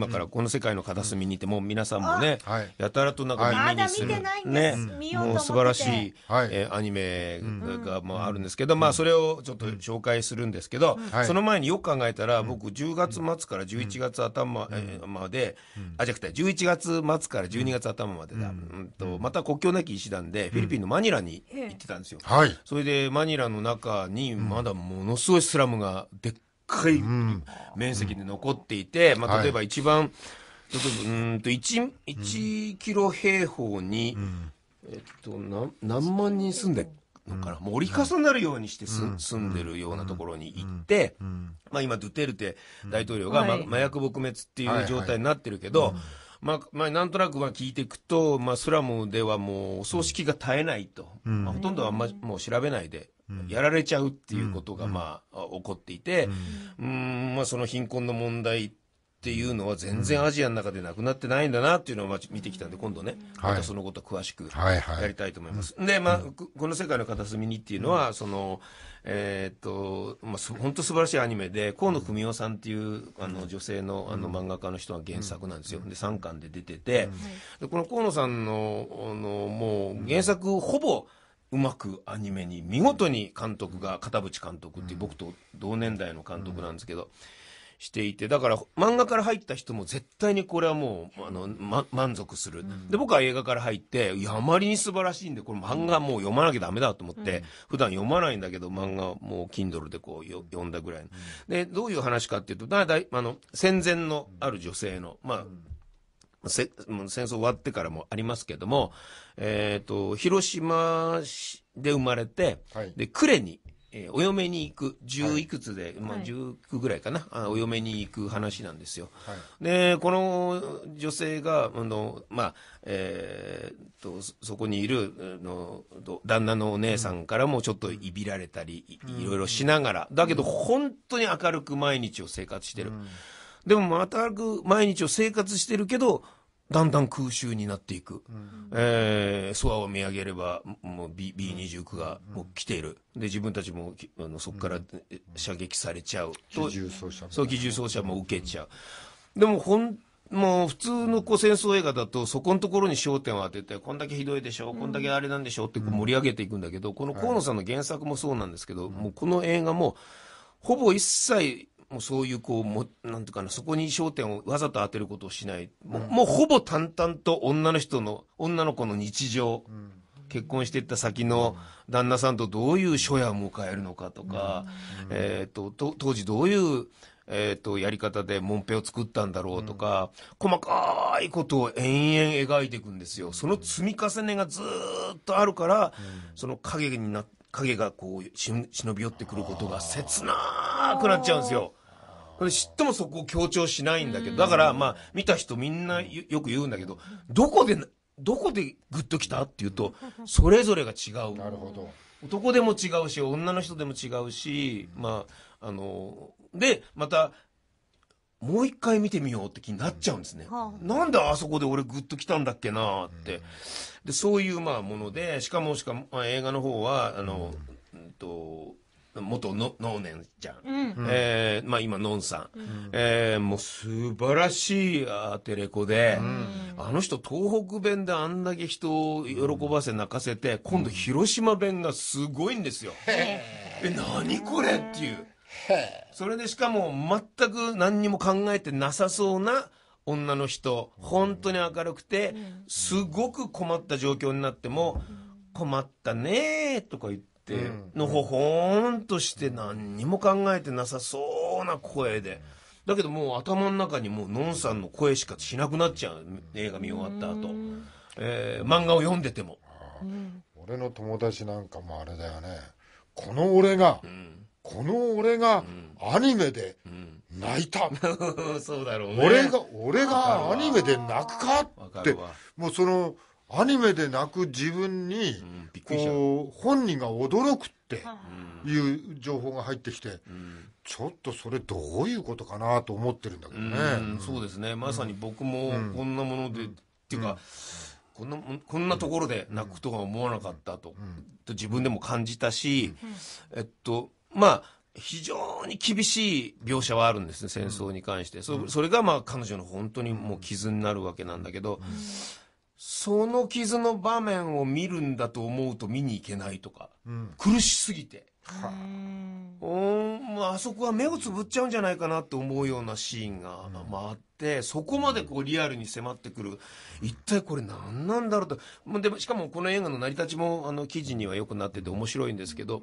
今からこの世界の片隅にいて、も皆さんもね、やたらとなんか耳にする、ね、もう素晴らしい、えアニメが、もあ、るんですけど、まあそれをちょっと紹介するんですけど、その前によく考えたら、僕10月末から11月頭まで、あじゃなくて11月末から12月頭までだ、うんとまた国境なき医師団でフィリピンのマニラに行ってたんですよ。はい、それでマニラの中にまだものすごいスラムがでっかい面積で残っていて、まあ、例えば一番、うんと 1, 1キロ平方に、えっと、な何万人住んでのかな、もう折り重なるようにしてす、うん、住んでるようなところに行って、うん、まあ、今、ドゥテルテ大統領が、ま、あ、麻薬撲滅っていう状態になってるけど、はいはい、まあ、まあ、なんとなくは聞いていくと、まあ、スラムではもうお葬式が絶えないと、うん、まあ、ほとんどはあんまもう調べないでやられちゃうっていうことが、まあ、起こっていて、うん、まあ、その貧困の問題っていうのは全然アジアの中でなくなってないんだなっていうのをまあ見てきたんで、今度ね、またそのこと詳しくやりたいと思います。で、まあ、この世界の片隅にっていうのは、その、えー、っと、まあ、本当素晴らしいアニメで、河野文夫さんっていう、あの、女性の、あの、漫画家の人が原作なんですよ。で、3巻で出てて、でこの河野さんの、あの、もう、原作ほぼ、うまくアニメに見事に監督が片渕監督っていう僕と同年代の監督なんですけど、していてだから漫画から入った人も絶対にこれはもうあの、ま、満足する、で僕は映画から入っていやあまりに素晴らしいんでこれ漫画もう読まなきゃダメだと思って、うん、普段読まないんだけど漫画もう Kindle でこう読んだぐらいでどういう話かっていうとだいだあの戦前のある女性のまあ戦争終わってからもありますけども、えー、と、広島で生まれて、はい、で、呉に、えー、お嫁に行く、十いくつで、はい、まあ、十くぐらいかな、はい、お嫁に行く話なんですよ。はい、で、この女性が、あの、まあ、えー、と、そこにいる、の、旦那のお姉さんからもちょっといびられたり、うん、いろいろしながら、だけど、本当に明るく毎日を生活してる。うんでも全く毎日を生活してるけど、だんだん空襲になっていく。うん、えー、空を見上げれば、もう B、B29 がもう来ている。で、自分たちも、あの、そこから射撃されちゃう。と、機銃走車そう、機銃走者も受けちゃう。うん、でも、ほん、もう普通のこう戦争映画だと、そこのところに焦点を当てて、こんだけひどいでしょ、こんだけあれなんでしょって盛り上げていくんだけど、この河野さんの原作もそうなんですけど、もうこの映画も、ほぼ一切もうそういうこうもなんとかなそこに焦点をわざと当てることをしない、うん、もうもうほぼ淡々と女の人の女の子の日常、うん、結婚していった先の旦那さんとどういう初夜を迎えるのかとか、うん、えーと、と当時どういうえーと、やり方でもんぺを作ったんだろうとか、うん、細かいことを延々描いていくんですよその積み重ねがずっとあるから、うん、その影にな影がこう忍び寄ってくることが切なくなっちゃうんですよ。知ってもそこを強調しないんだけど、だからまあ、見た人みんなよく言うんだけど、どこで、どこでグッときたっていうと、それぞれが違う。なるほど。男でも違うし、女の人でも違うし、まあ、あの、で、また、もう一回見てみようって気になっちゃうんですね。うん、なんであそこで俺グッと来たんだっけなって、うん、で、そういうまあもので、しかもしかも、まあ、映画の方は、あの、うん、と、元の能年ちゃん、うん、えー、まあ、今のんさん、うん、えー、もう素晴らしいアテレコで、うん、あの人東北弁であんだけ人を喜ばせ泣かせて、今度広島弁がすごいんですよ。え何これっていうそれでしかも全く何にも考えてなさそうな女の人本当に明るくてすごく困った状況になっても「困ったね」とか言って。、のほほんとして何にも考えてなさそうな声で。だけどもう頭の中にもうのんさんの声しかしなくなっちゃう映画見終わった後、えー、漫画を読んでても、俺の友達なんかもあれだよねこの俺が、うん、この俺がアニメで泣いた、うんうん、そうだろうね俺が俺がアニメで泣くかってもうそのアニメで泣く自分に、こう本人が驚くっていう情報が入ってきて、ちょっとそれどういうことかなと思ってるんだけどね、そうですねまさに僕もこんなもので、っていうか、こんなこんなところで泣くとは思わなかったと,、と自分でも感じたし、えっとまあ非常に厳しい描写はあるんですね戦争に関して、そそれがまあ彼女の本当にもう傷になるわけなんだけど、その傷の場面を見るんだと思うと見に行けないとか、うん、苦しすぎて。はあ、うんあそこは目をつぶっちゃうんじゃないかなって思うようなシーンが、まあ、あってそこまでこうリアルに迫ってくる一体これ何なんだろうとでしかもこの映画の成り立ちもあの記事にはよくなってて面白いんですけど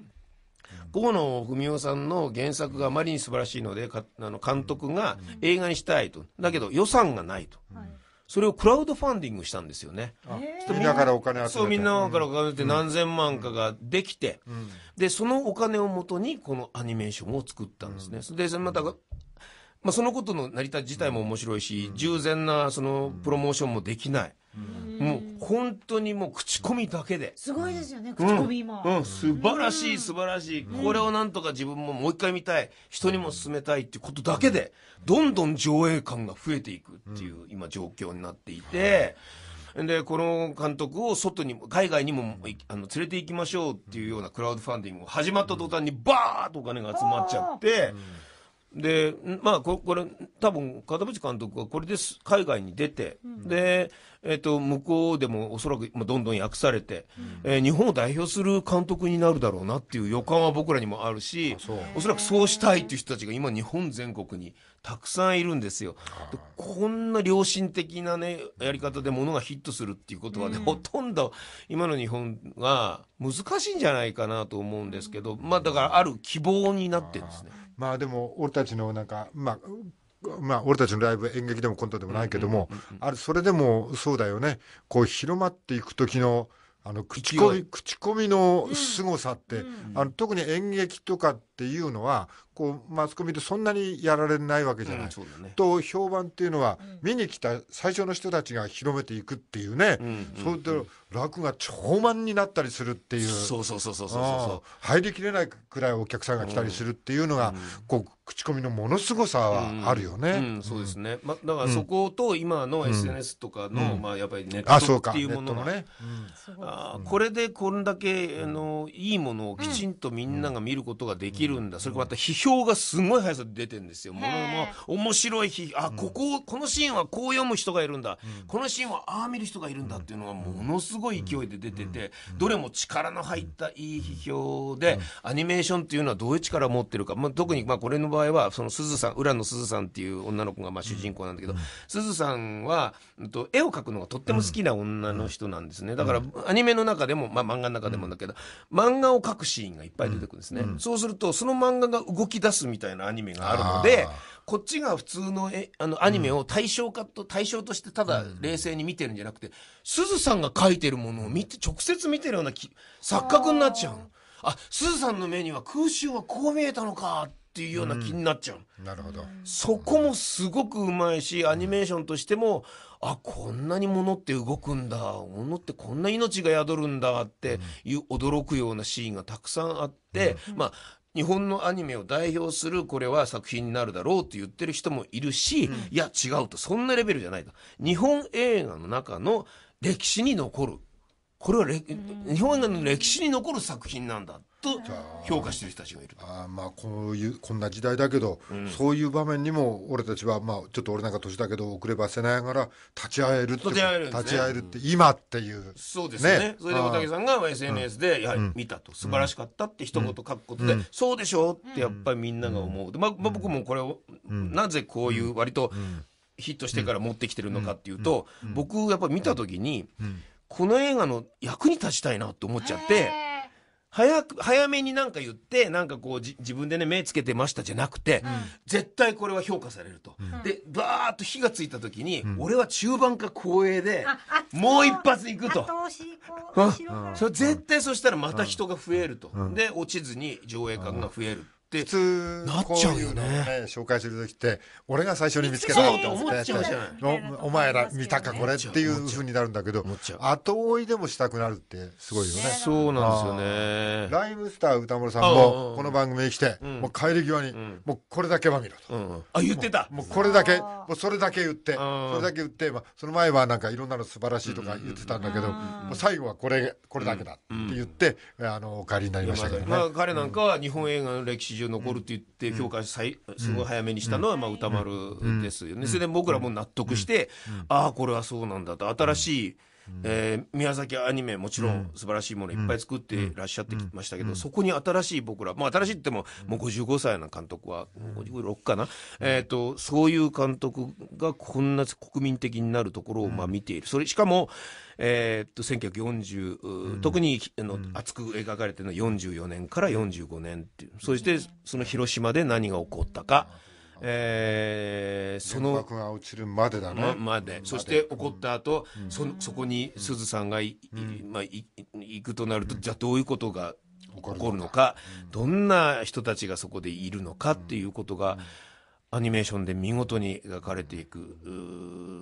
河野文雄さんの原作があまりに素晴らしいのであの監督が映画にしたいとだけど予算がないと、はい、それをクラウドファンディングしたんですよね。みんなからお金集めて。そう、みんなからお金って何千万かができて、うんうん、で、そのお金をもとにこのアニメーションを作ったんですね。で、また、まあ、そのことの成り立ち自体も面白いし、従前なそのプロモーションもできない。もう本当にもう口コミだけで。すごいですよね、口コミも。うん、素晴らしい、素晴らしい。これをなんとか自分ももう一回見たい、人にも勧めたいってことだけで、どんどん上映感が増えていくっていう、今状況になっていて、で、この監督を外にも、海外にもあの連れて行きましょうっていうようなクラウドファンディングが始まった途端にバーッとお金が集まっちゃって、うんでまあこれ多分片渕監督はこれです海外に出て、うん、で、えーと、向こうでもおそらくどんどん訳されて、うん、えー、日本を代表する監督になるだろうなっていう予感は僕らにもあるしおそらくそうしたいっていう人たちが今日本全国にたくさんいるんですよ。でこんな良心的な、ね、やり方でものがヒットするっていうことはね、うん、ほとんど今の日本は難しいんじゃないかなと思うんですけど、まあ、だからある希望になってるんですね。まあでも俺たちのなんかまあまあ、俺たちのライブ演劇でもコントでもないけども、あれそれでもそうだよねこう広まっていく時のあの口コミ口コミの凄さって、あの特に演劇とかっていうのはこうマスコミでそんなにやられないわけじゃない、うんね、と評判っていうのは、見に来た最初の人たちが広めていくっていうね、うんうんうん、それでが超満になったりするっていうそうそうそうそうそう入りきれないくらいお客さんが来たりするっていうのが、うん、こう口コミのものすごさはあるよね、うんうん、そうですね、ま、だからそこと今の SNS とかの、まあ、やっぱりネットっていうものがね、あこれでこんだけあのいいものをきちんとみんなが見ることができるるんだ、それからまた批評がすごい速さで出てるんですよものも面白い批あこここのシーンはこう読む人がいるんだ、このシーンはああ見る人がいるんだっていうのがものすごい勢いで出てて、どれも力の入ったいい批評で、アニメーションっていうのはどういう力を持ってるか、まあ、特にまあこれの場合はその鈴さん浦野鈴さんっていう女の子がまあ主人公なんだけど、すずさんは、えっと、絵を描くのがとっても好きな女の人なんですね、だからアニメの中でも、まあ、漫画の中でもだけど、漫画を描くシーンがいっぱい出てくるんですね。そうするとその漫画が動き出すみたいなアニメがあるのでこっちが普通のえあのアニメを対象化と、うん、対象としてただ冷静に見てるんじゃなくて、す、ず、さんが描いてるものを見て直接見てるようなき錯覚になっちゃうあすずさんの目には空襲はこう見えたのかっていうような気になっちゃう、うん、なるほどそこもすごくうまいしアニメーションとしても、うん、あこんなに物って動くんだ物ってこんな命が宿るんだっていう驚くようなシーンがたくさんあって、うん、まあ日本のアニメを代表するこれは作品になるだろうって言ってる人もいるし、うん、いや違うとそんなレベルじゃないと日本映画の中の歴史に残るこれはれ日本の歴史に残る作品なんだと評価してる人たちがいるあまあこういうこんな時代だけど、うん、そういう場面にも俺たちは、まあ、ちょっと俺なんか年だけど遅ればせながら立ち会えるって立ち会える、ね、立ち会えるって今っていう、うん、そうですね、ね、それで大竹さんが SNS で、やはり見たと、素晴らしかったって一言書くことで、そうでしょうってやっぱりみんなが思う、まあ、まあ、僕もこれを、なぜこういう割とヒットしてから持ってきてるのかっていうと、僕やっぱり見た時に、うんこの映画の役に立ちたいなと思っちゃって、早く、早めに何か言って、なんかこう、自分でね、目つけてましたじゃなくて、うん、絶対これは評価されると。うん、で、バーっと火がついた時に、うん、俺は中盤か光栄で、もう一発いくと。それ絶対そしたらまた人が増えると。で、落ちずに上映感が増える。ってなっちゃうよね、ね、紹介する時って俺が最初に見つけたって思ってゃお前ら見たかこれっていうふうになるんだけど後追いでもしたくなるってすごいよねそうなんですよねライムスター歌丸さんもこの番組に来て、もう帰り際に、うもうこれだけは見ろと、あ言ってたもうこれだけもうそれだけ言ってそれだけ言って、まあ、その前はなんかいろんなの素晴らしいとか言ってたんだけど、最後はこれこれだけだって言って、あのお帰りになりましたけどね、彼なんかは日本映画の歴史史上残るって言って評価さい、すごい早めにしたのはまあ歌丸ですよね、それで僕らも納得して、ああこれはそうなんだと新しい、えー、宮崎アニメもちろん素晴らしいものいっぱい作ってらっしゃってきましたけど、そこに新しい僕ら、まあ、新しいってももう55歳の監督は56かな、えーと、そういう監督がこんな国民的になるところをまあ見ているそれしかも、えー、っと1940、特にあの熱く描かれてるのは44年から45年っていうそしてその広島で何が起こったか。えー、その原が落ちるまでだね、ま、までそして起こった後、うん、そそこに鈴さんがい、うん、まあ、い行くとなると、うん、じゃあどういうことが起こるのか、うん、どんな人たちがそこでいるのかっていうことが、アニメーションで見事に描かれていく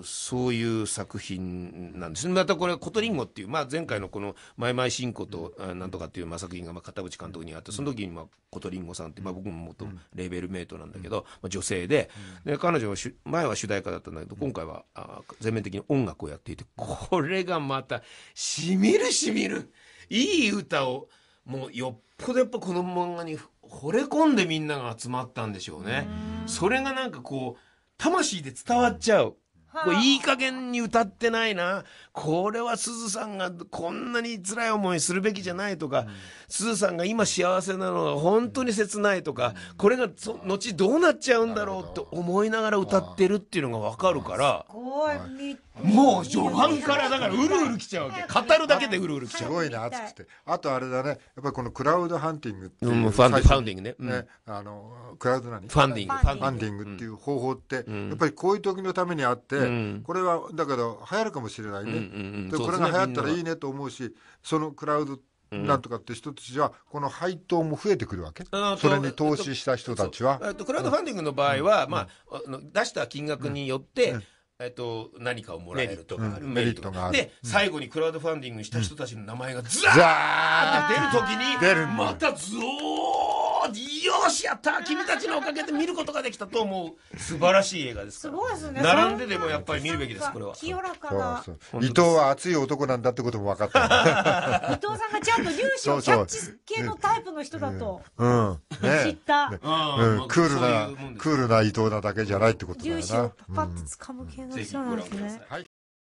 そういう作品なんですまたこれ「コトリンゴ」っていう、まあ、前回のこの「マイマイ新子となんとか」っていう、まあ、作品がまあ片渕監督にあってその時にまあコトリンゴさんって、まあ、僕も元レーベルメイトなんだけど、まあ、女性でで彼女は前は主題歌だったんだけど今回はあ全面的に音楽をやっていてこれがまたしみるしみるいい歌をもうよっぽどやっぱこの漫画に惚れ込んでみんなが集まったんでしょうね。それがなんかこう、魂で伝わっちゃう。こいい加減に歌ってないな。これは鈴さんがこんなに辛い思いするべきじゃないとか、うん、さんが今幸せなのは本当に切ないとか、うん、これがそ後どうなっちゃうんだろうって思いながら歌ってるっていうのがわかるから。すごい、もう序盤からだからうるうるきちゃうわけ語るだけでうるうるちゃうすごいね熱くてあとあれだねやっぱりこのクラウドハンティングっていう、うん、ファンディングね、うん、あのクラウド何ファンディングファンディングっていう方法って、うん、やっぱりこういう時のためにあって、これはだけど流行るかもしれないね、うんうんうん、でこれが流行ったらいいねと思うしそのクラウドなんとかって人たちはこの配当も増えてくるわけ、それに投資した人たちは。クラウドファンディングの場合は、まあ、出した金額によって、えっと、何かをもらえるとかメリットがある。で、最後にクラウドファンディングした人たちの名前がザーって出るときに、またゾーよしやった君たちのおかげで見ることができたと思う素晴らしい映画ですすごいですね並んででもやっぱり見るべきですこれは清らかな伊藤は熱い男なんだってことも分かった 伊藤さんがちゃんと粒子をキャッチ系のタイプの人だと知った、クールなクールな伊藤なだけじゃないってことだよな粒子をパッと掴む系の人なんですね、